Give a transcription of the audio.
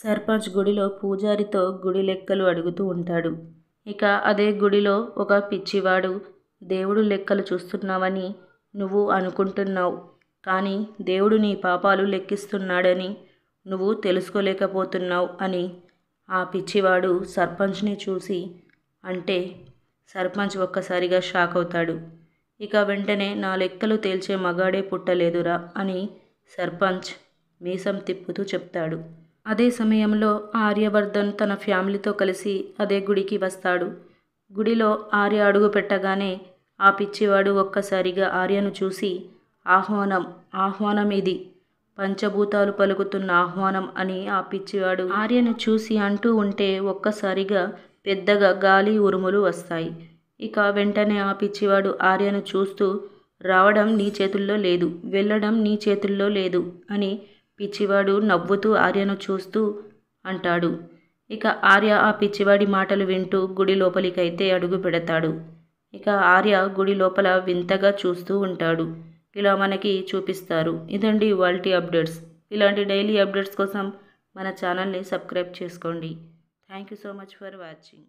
సర్పంచ్ గుడిలో పూజారితో గుడి లెక్కలు అడుగుతూ ఉంటాడు ఇక అదే గుడిలో ఒక పిచ్చివాడు దేవుడు లెక్కలు చూస్తున్నావని నువ్వు అనుకుంటున్నావు కానీ దేవుడు నీ పాపాలు లెక్కిస్తున్నాడని నువ్వు తెలుసుకోలేకపోతున్నావు అని ఆ పిచ్చివాడు సర్పంచ్ని చూసి అంటే సర్పంచ్ ఒక్కసారిగా షాక్ అవుతాడు ఇక వెంటనే నా లెక్కలు తేల్చే మగాడే పుట్టలేదురా అని సర్పంచ్ మీసం తిప్పుతూ చెప్తాడు అదే సమయంలో ఆర్యవర్ధన్ తన ఫ్యామిలీతో కలిసి అదే గుడికి వస్తాడు గుడిలో ఆర్య అడుగు పెట్టగానే ఆ పిచ్చివాడు ఒక్కసారిగా ఆర్యను చూసి ఆహ్వానం ఆహ్వానం ఇది పంచభూతాలు పలుకుతున్న ఆహ్వానం అని ఆ పిచ్చివాడు ఆర్యను చూసి అంటూ ఉంటే ఒక్కసారిగా పెద్దగా గాలి ఉరుములు వస్తాయి ఇక వెంటనే ఆ పిచ్చివాడు ఆర్యను చూస్తూ రావడం నీ చేతుల్లో లేదు వెళ్ళడం నీ చేతుల్లో లేదు అని పిచ్చివాడు నవ్వుతూ ఆర్యను చూస్తూ అంటాడు ఇక ఆర్య ఆ పిచ్చివాడి మాటలు వింటూ గుడి లోపలికైతే అడుగు పెడతాడు ఇక ఆర్య గుడి లోపల వింతగా చూస్తూ ఉంటాడు ఇలా మనకి చూపిస్తారు ఇదండి వాల్టీ అప్డేట్స్ ఇలాంటి డైలీ అప్డేట్స్ కోసం మన ఛానల్ని సబ్స్క్రైబ్ చేసుకోండి thank you so much for watching